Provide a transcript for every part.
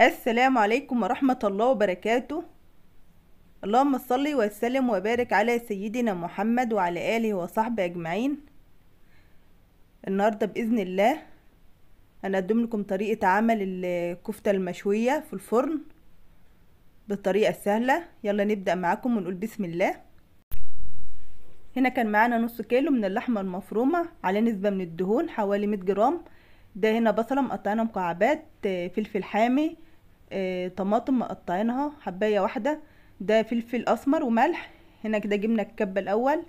السلام عليكم ورحمة الله وبركاته اللهم صلي وسلم وبارك على سيدنا محمد وعلى آله وصحبه أجمعين النهاردة بإذن الله أقدم لكم طريقة عمل الكفتة المشوية في الفرن بالطريقة السهلة يلا نبدأ معاكم ونقول بسم الله هنا كان معانا نص كيلو من اللحمة المفرومة على نسبة من الدهون حوالي 100 جرام ده هنا بصلة مقطعينها مكعبات آه، فلفل حامي آه، طماطم مقطعينها حباية واحدة ده فلفل أسمر وملح هنا كده جبنا الكبة الأول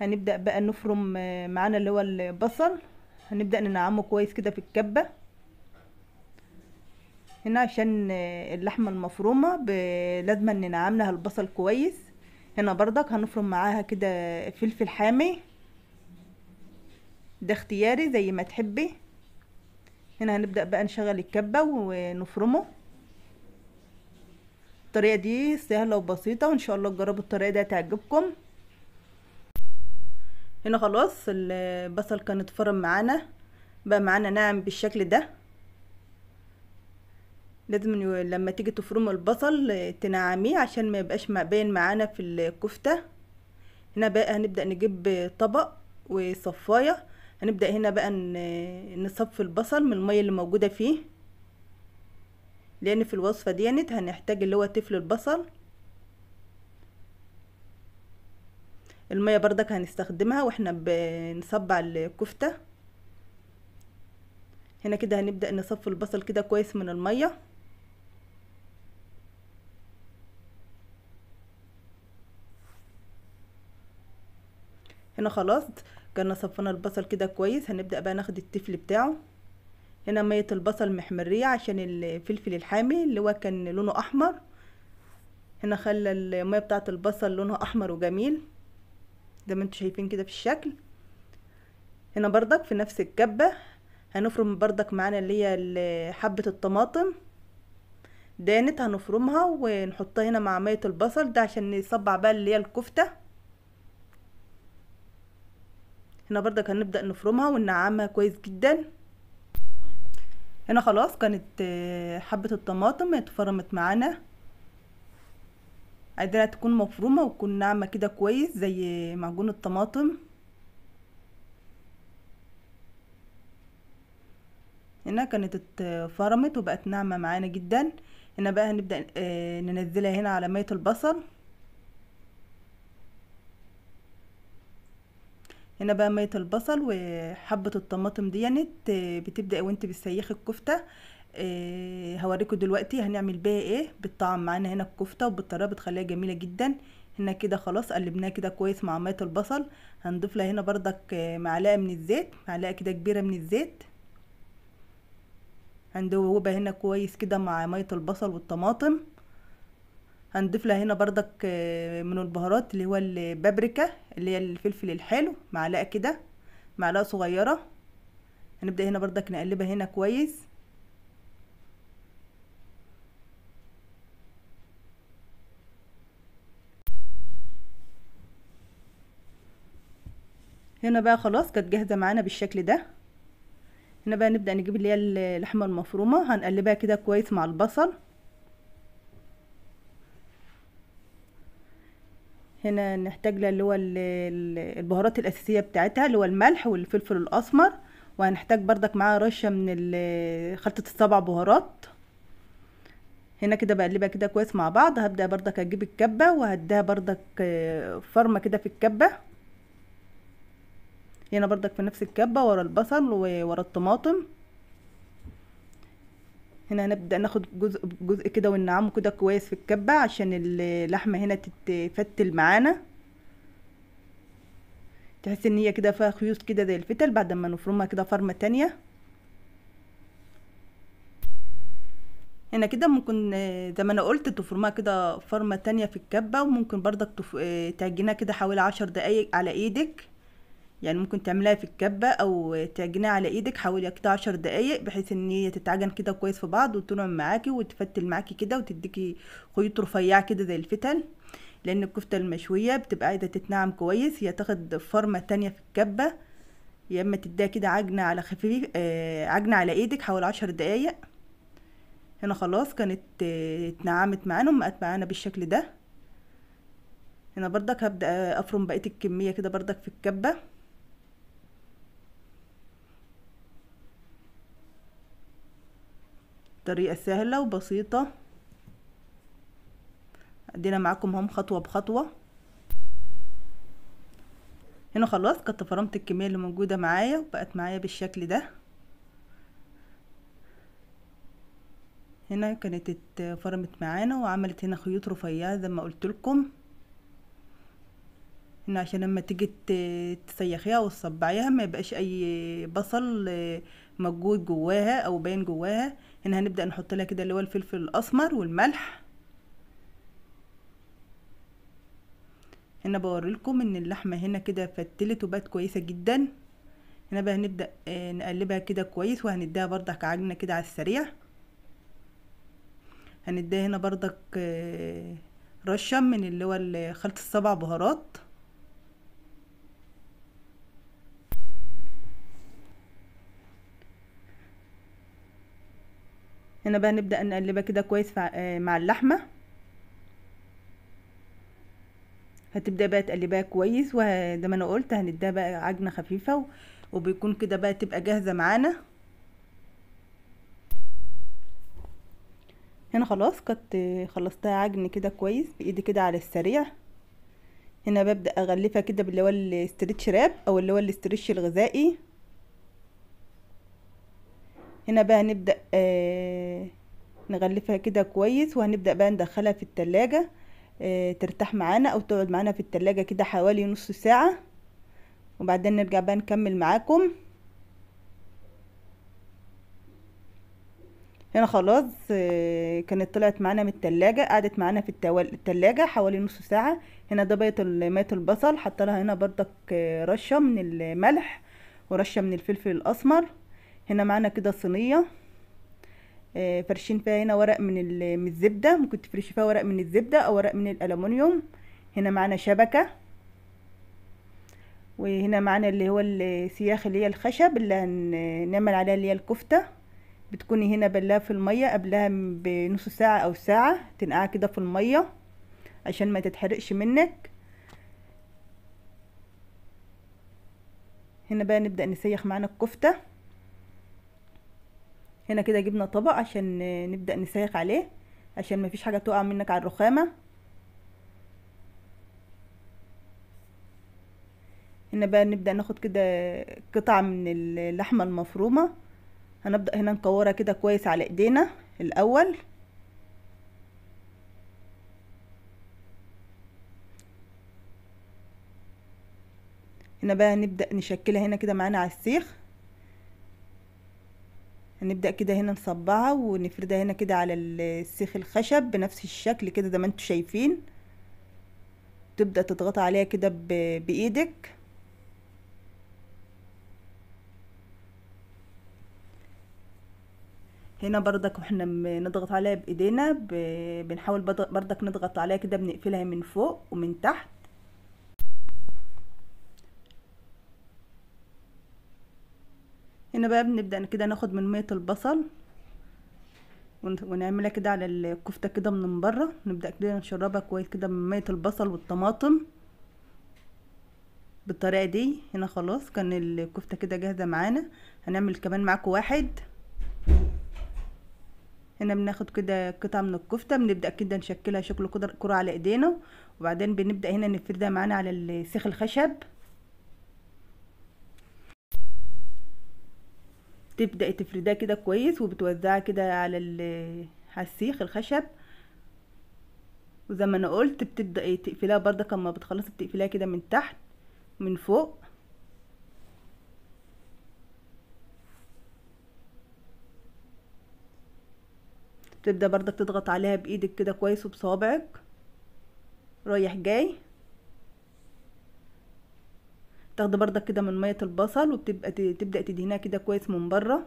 هنبدأ بقى نفرم آه، معانا اللي هو البصل هنبدأ ننعمه كويس كده في الكبة هنا عشان اللحمة المفرومة لازم ننعم لها البصل كويس هنا بردك هنفرم معاها كده فلفل حامي ده اختياري زي ما تحبي هنا هنبدأ بقى نشغل الكبة ونفرمه الطريقة دي سهلة وبسيطة وان شاء الله تجربوا الطريقة دي هتعجبكم هنا خلاص البصل كان اتفرم معانا بقى معانا ناعم بالشكل ده لازم لما تيجي تفرم البصل تنعميه عشان ما يبقاش باين معانا في الكفتة هنا بقى هنبدأ نجيب طبق وصفايه هنبدأ هنا بقى نصفي البصل من المية اللي موجودة فيه لأن في الوصفة ديت هنحتاج اللي هو تفل البصل المية بردك هنستخدمها واحنا بنصبع الكفتة هنا كده هنبدأ نصفي البصل كده كويس من المية هنا خلاص كنا صفنا البصل كده كويس هنبدأ بقى ناخد التفل بتاعه هنا مية البصل محمرية عشان الفلفل الحامي اللي هو كان لونه أحمر هنا خلى المية بتاعة البصل لونها أحمر وجميل زي ما انتوا شايفين كده في الشكل هنا بردك في نفس الكبة هنفرم بردك معانا اللي هي حبة الطماطم دانت هنفرمها ونحطها هنا مع مية البصل ده عشان نصبع بقى اللي هي الكفتة هنا بردك هنبدأ نفرمها وننعمها كويس جدا هنا خلاص كانت آه، حبة الطماطم اتفرمت معانا عايزينها تكون مفرومة وتكون ناعمة كده كويس زي معجون الطماطم هنا كانت اتفرمت وبقت ناعمة معانا جدا هنا بقى هنبدأ آه، ننزلها هنا على مية البصل هنا بقى ميه البصل وحبه الطماطم ديت يعني بتبدا وانت بتسيخي الكفته آه، هوريكم دلوقتي هنعمل بيها ايه بالطعم معانا هنا الكفته وبالطريقه بتخليها جميله جدا هنا كده خلاص قلبناها كده كويس مع ميه البصل هنضيف لها هنا بردك آه، معلقه من الزيت معلقه كده كبيره من الزيت هندوبها هنا كويس كده مع ميه البصل والطماطم هنضيف لها هنا بردك آه، من البهارات اللي هو البابريكا اللي هي الفلفل الحلو معلقه كده معلقه صغيره هنبدا هنا بردك نقلبها هنا كويس هنا بقى خلاص كانت جاهزه معانا بالشكل ده هنا بقى نبدا نجيب اللي هي اللحمه المفرومه هنقلبها كده كويس مع البصل هنا نحتاج لها اللي هو البهارات الاساسيه بتاعتها اللي هو الملح والفلفل الاسمر وهنحتاج بردك معاها رشه من خلطه السبع بهارات هنا كده بقلبها كده كويس مع بعض هبدا بردك اجيب الكبه وهديها بردك آه، فرمه كده في الكبه هنا بردك في نفس الكبه ورا البصل وورا الطماطم هنا نبدأ ناخد جزء جزء كده ونعمه كده كويس في الكبة عشان اللحمة هنا تتفتل معانا تحس ان هي كده فيها خيوط كده زي الفتل بعد ما نفرمها كده فرمة تانية هنا كده ممكن زي ما انا قلت تفرمها كده فرمة تانية في الكبة وممكن برضك تعجنها كده حوالي عشر دقايق على ايدك يعني ممكن تعملها في الكبة او تعجنها على ايدك حوالي كده عشر دقايق بحيث ان هي تتعجن كده كويس في بعض وتنعم معاكي وتفتل معاكي كده وتديكي خيوط رفيعة كده زي الفتل لان الكفتة المشوية بتبقى عايزة تتنعم كويس هي تاخد فرمة تانية في الكبة يا اما تديها كده عجنة على خفيف آه عجنة على ايدك حوالي عشر دقايق هنا خلاص كانت آه، اتنعمت معانا ومقت معانا بالشكل ده هنا بردك هبدأ افرم بقية الكمية كده بردك في الكبة طريقة سهلة وبسيطة ادينا معاكم هم خطوة بخطوة هنا خلاص قد فرمت الكمية اللي موجودة معايا وبقت معايا بالشكل ده هنا كانت اتفرمت معانا وعملت هنا خيوط رفيعة زي ما قلت لكم هنا عشان لما تيجي تسيخيها وتصبعيها ما يبقاش اي بصل موجود جواها او باين جواها هنا هنبدا نحط لها كده اللي هو الفلفل الاسمر والملح هنا بوريلكم ان اللحمه هنا كده فتلت وبقت كويسه جدا هنا بقى هنبدا آه، نقلبها كده كويس وهنديها بردك عجنه كده على السريع هنديها هنا برضك آه، رشه من اللي هو خلطه السبع بهارات هنا بقى نبدأ نقلبها كده كويس آه، مع اللحمة هتبدأ بقى تقلبها كويس وده ما انا قلت هنديها بقى عجنة خفيفة وبيكون كده بقى تبقى جاهزة معانا هنا خلاص كنت خلصتها عجن كده كويس بايدي كده على السريع هنا ببدأ اغلفها كده باللي هو الاسترتش راب او اللي هو الاسترتش الغذائي هنا بقى هنبدأ آه نغلفها كده كويس وهنبدأ بقى ندخلها في التلاجة آه ترتاح معانا او تقعد معانا في التلاجة كده حوالي نص ساعة وبعدين نرجع بقى نكمل معاكم هنا خلاص آه، كانت طلعت معانا من التلاجة قعدت معانا في التلاجة حوالي نص ساعة هنا ده بيت مية البصل حط لها هنا بردك آه، رشة من الملح ورشة من الفلفل الأسمر هنا معانا كده صينيه آه، فرشين فيها هنا ورق من من الزبده ممكن تفرشي فيها ورق من الزبده او ورق من الالومنيوم هنا معانا شبكه وهنا معانا اللي هو السياخ اللي هي الخشب اللي هنعمل عليها اللي هي الكفته بتكوني هنا بلاها في الميه قبلها بنص ساعه او ساعه تنقعها كده في الميه عشان ما تتحرقش منك هنا بقى نبدا نسيخ معانا الكفته هنا كده جبنا طبق عشان نبدأ نسيخ عليه عشان مفيش حاجة تقع منك على الرخامة هنا بقى نبدأ ناخد كده قطعة من اللحمة المفرومة هنبدأ هنا نكورها كده كويس على ايدينا الأول هنا بقى نبدأ نشكلها هنا كده معانا على السيخ هنبدأ كده هنا نصبعها ونفردها هنا كده على السيخ الخشب بنفس الشكل كده زي ما انتوا شايفين تبدأ تضغط عليها كده بإيدك هنا بردك واحنا بنضغط عليها بايدينا بنحاول بردك نضغط عليها كده بنقفلها من فوق ومن تحت هنا بقى بنبدأ كده ناخد من مية البصل ونعملها كده على الكفتة كده من بره نبدأ كده نشربها كويس كده من مية البصل والطماطم بالطريقة دي هنا خلاص كان الكفتة كده جاهزة معانا هنعمل كمان معاكم واحد هنا بناخد كده قطعة من الكفتة بنبدأ كده نشكلها شكل كرة على ايدينا وبعدين بنبدأ هنا نفردها معانا على السيخ الخشب تبدأي تفرديها كده كويس وبتوزعها كده على على السيخ الخشب وزي ما انا قلت بتبدأي تقفليها بردك اما بتخلصي بتقفليها كده من تحت من فوق تبدأ بردك تضغط عليها بايدك كده كويس وبصابعك رايح جاي تاخدي بردك كده من ميه البصل وبتبقى تبدا تدهنها كده كويس من بره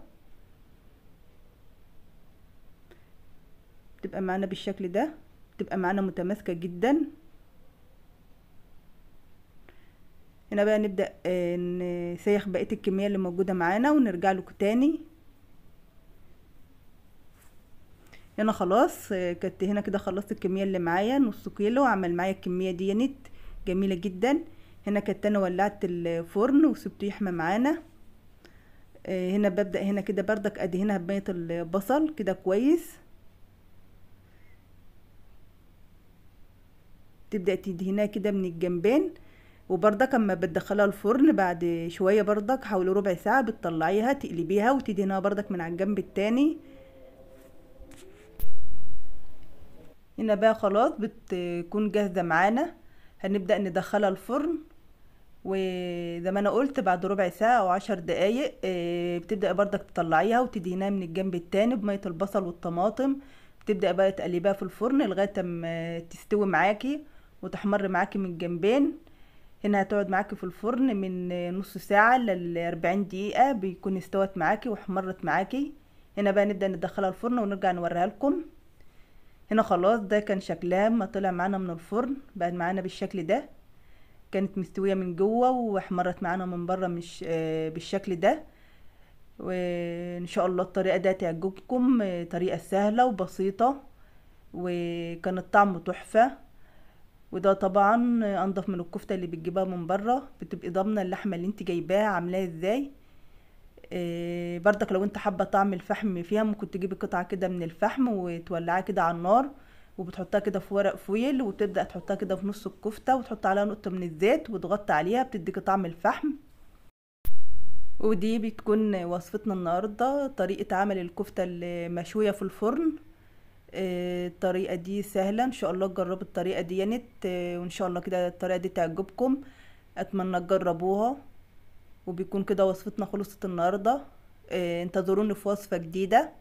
بتبقى معانا بالشكل ده بتبقى معانا متماسكه جدا هنا بقى نبدا آه، نسيخ بقيه الكميه اللي موجوده معانا ونرجع لكم تاني هنا خلاص آه، كانت هنا كده خلصت الكميه اللي معايا نص كيلو عمل معايا الكميه دي جميله جدا هنا كنت انا ولعت الفرن وسبته يحمى معانا آه، هنا ببدأ هنا كده بردك ادهنها بمية البصل كده كويس تبدأ تدهنها كده من الجنبين وبردك اما بتدخلها الفرن بعد شوية بردك حوالي ربع ساعة بتطلعيها تقلبيها وتدهنها بردك من على الجنب التاني هنا بقى خلاص بتكون جاهزة معانا هنبدأ ندخلها الفرن وزي ما انا قلت بعد ربع ساعه او عشر دقايق آه، بتبداي برضك تطلعيها وتدهنيها من الجنب التاني بميه البصل والطماطم بتبداي بقى تقلبيها في الفرن لغايه اما تستوي معاكي وتحمر معاكي من الجنبين هنا هتقعد معاكي في الفرن من نص ساعه ل 40 دقيقه بيكون استوت معاكي وحمرت معاكي هنا بقى نبدا ندخلها الفرن ونرجع نوريها لكم هنا خلاص ده كان شكلها ما طلع معانا من الفرن بقى معانا بالشكل ده كانت مستويه من جوه واحمرت معانا من بره مش آه، بالشكل ده وان شاء الله الطريقه دي تعجبكم آه، طريقه سهله وبسيطه وكان الطعم تحفه وده طبعا انضف من الكفته اللي بتجيبها من بره بتبقي ضامنه اللحمه اللي انت جايباها عاملاها ازاي آه، بردك لو انت حابه طعم الفحم فيها ممكن تجيبي قطعه كده من الفحم وتولعيها كده على النار وبتحطها كده في ورق فويل وبتبدا تحطها كده في نص الكفته وتحط عليها نقطه من الزيت وتغطي عليها بتديك طعم الفحم ودي بتكون وصفتنا النهارده طريقه عمل الكفته المشويه في الفرن آه، الطريقه دي سهله ان شاء الله تجربوا الطريقه دي نت آه، وان شاء الله كده الطريقه دي تعجبكم اتمنى تجربوها وبيكون كده وصفتنا خلصت النهارده آه، انتظروني في وصفه جديده